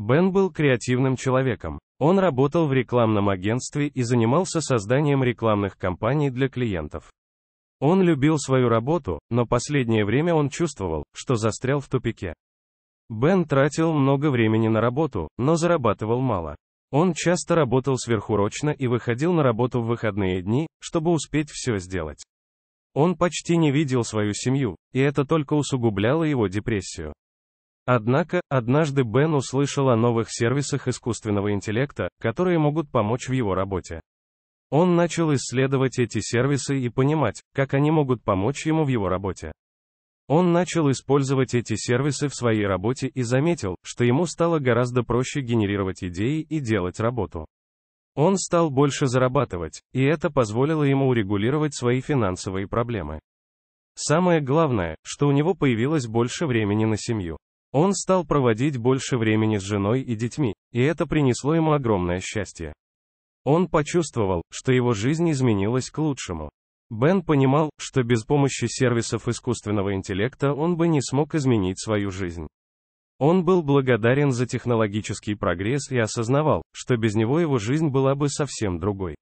Бен был креативным человеком. Он работал в рекламном агентстве и занимался созданием рекламных кампаний для клиентов. Он любил свою работу, но последнее время он чувствовал, что застрял в тупике. Бен тратил много времени на работу, но зарабатывал мало. Он часто работал сверхурочно и выходил на работу в выходные дни, чтобы успеть все сделать. Он почти не видел свою семью, и это только усугубляло его депрессию. Однако, однажды Бен услышал о новых сервисах искусственного интеллекта, которые могут помочь в его работе. Он начал исследовать эти сервисы и понимать, как они могут помочь ему в его работе. Он начал использовать эти сервисы в своей работе и заметил, что ему стало гораздо проще генерировать идеи и делать работу. Он стал больше зарабатывать, и это позволило ему урегулировать свои финансовые проблемы. Самое главное, что у него появилось больше времени на семью. Он стал проводить больше времени с женой и детьми, и это принесло ему огромное счастье. Он почувствовал, что его жизнь изменилась к лучшему. Бен понимал, что без помощи сервисов искусственного интеллекта он бы не смог изменить свою жизнь. Он был благодарен за технологический прогресс и осознавал, что без него его жизнь была бы совсем другой.